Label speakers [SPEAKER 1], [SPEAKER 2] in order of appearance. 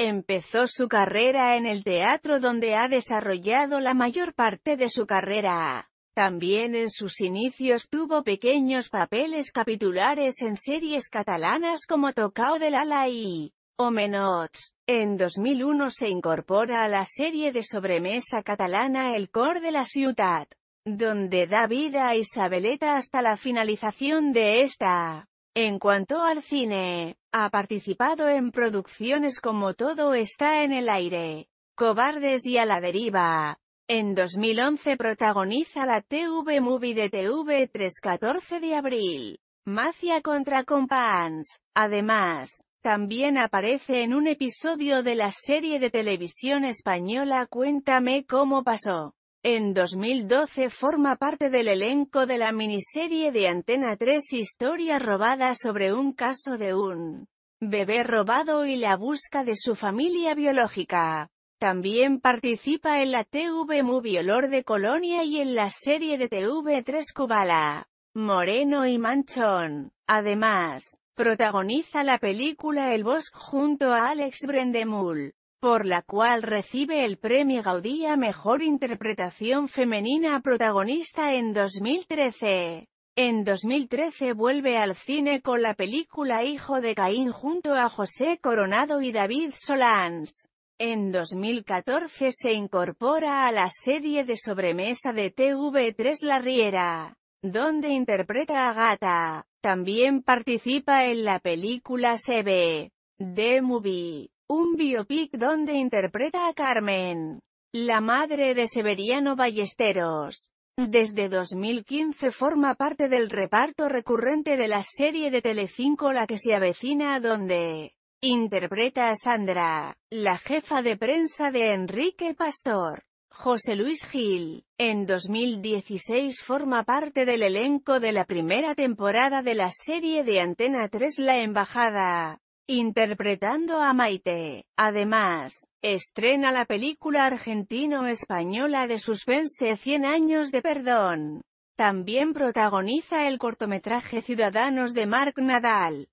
[SPEAKER 1] Empezó su carrera en el teatro donde ha desarrollado la mayor parte de su carrera. También en sus inicios tuvo pequeños papeles capitulares en series catalanas como Tocao del Ala y Omenots. En 2001 se incorpora a la serie de sobremesa catalana El Cor de la Ciutat, donde da vida a Isabeleta hasta la finalización de esta. En cuanto al cine, ha participado en producciones como Todo está en el aire, Cobardes y a la deriva. En 2011 protagoniza la TV Movie de TV3 14 de abril, Macia contra Compans. Además, también aparece en un episodio de la serie de televisión española Cuéntame cómo pasó. En 2012 forma parte del elenco de la miniserie de Antena 3 Historia robada sobre un caso de un bebé robado y la busca de su familia biológica. También participa en la TV Movie Olor de Colonia y en la serie de TV3 Cubala, Moreno y Manchón. Además, protagoniza la película El Bosque junto a Alex Brendemul por la cual recibe el premio Gaudí a Mejor Interpretación Femenina Protagonista en 2013. En 2013 vuelve al cine con la película Hijo de Caín junto a José Coronado y David Solans. En 2014 se incorpora a la serie de sobremesa de TV3 La Riera, donde interpreta a Gata. También participa en la película CB. The Movie un biopic donde interpreta a Carmen, la madre de Severiano Ballesteros. Desde 2015 forma parte del reparto recurrente de la serie de Telecinco La que se avecina donde interpreta a Sandra, la jefa de prensa de Enrique Pastor. José Luis Gil. En 2016 forma parte del elenco de la primera temporada de la serie de Antena 3 La Embajada interpretando a Maite. Además, estrena la película argentino-española de suspense 100 años de perdón. También protagoniza el cortometraje Ciudadanos de Mark Nadal.